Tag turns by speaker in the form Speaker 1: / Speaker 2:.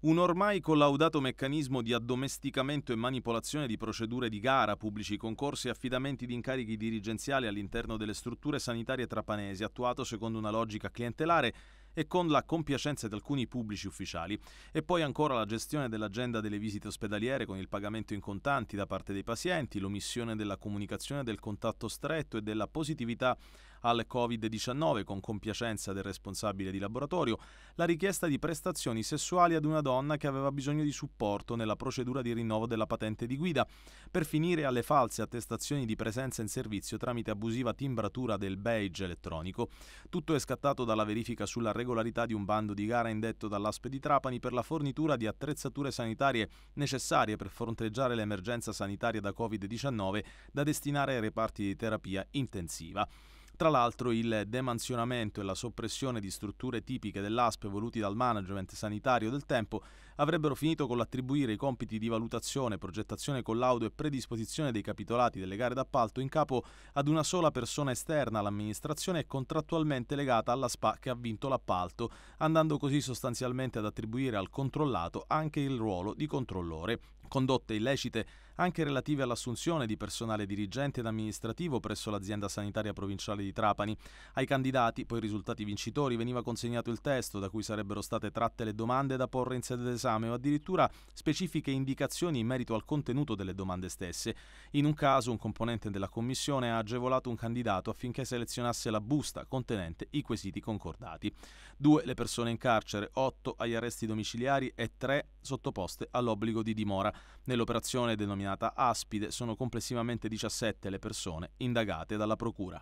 Speaker 1: Un ormai collaudato meccanismo di addomesticamento e manipolazione di procedure di gara, pubblici concorsi e affidamenti di incarichi dirigenziali all'interno delle strutture sanitarie trapanesi, attuato secondo una logica clientelare e con la compiacenza di alcuni pubblici ufficiali. E poi ancora la gestione dell'agenda delle visite ospedaliere con il pagamento in contanti da parte dei pazienti, l'omissione della comunicazione del contatto stretto e della positività al Covid-19 con compiacenza del responsabile di laboratorio, la richiesta di prestazioni sessuali ad una donna che aveva bisogno di supporto nella procedura di rinnovo della patente di guida, per finire alle false attestazioni di presenza in servizio tramite abusiva timbratura del beige elettronico. Tutto è scattato dalla verifica sulla regolarità di un bando di gara indetto dall'Aspe di Trapani per la fornitura di attrezzature sanitarie necessarie per fronteggiare l'emergenza sanitaria da Covid-19 da destinare ai reparti di terapia intensiva. Tra l'altro il demansionamento e la soppressione di strutture tipiche dell'ASP voluti dal management sanitario del tempo avrebbero finito con l'attribuire i compiti di valutazione, progettazione, collaudo e predisposizione dei capitolati delle gare d'appalto in capo ad una sola persona esterna all'amministrazione e contrattualmente legata alla SPA che ha vinto l'appalto, andando così sostanzialmente ad attribuire al controllato anche il ruolo di controllore condotte illecite anche relative all'assunzione di personale dirigente ed amministrativo presso l'azienda sanitaria provinciale di Trapani. Ai candidati, poi risultati vincitori, veniva consegnato il testo da cui sarebbero state tratte le domande da porre in sede d'esame o addirittura specifiche indicazioni in merito al contenuto delle domande stesse. In un caso un componente della commissione ha agevolato un candidato affinché selezionasse la busta contenente i quesiti concordati. Due le persone in carcere, otto agli arresti domiciliari e tre sottoposte all'obbligo di dimora. Nell'operazione denominata Aspide sono complessivamente 17 le persone indagate dalla Procura.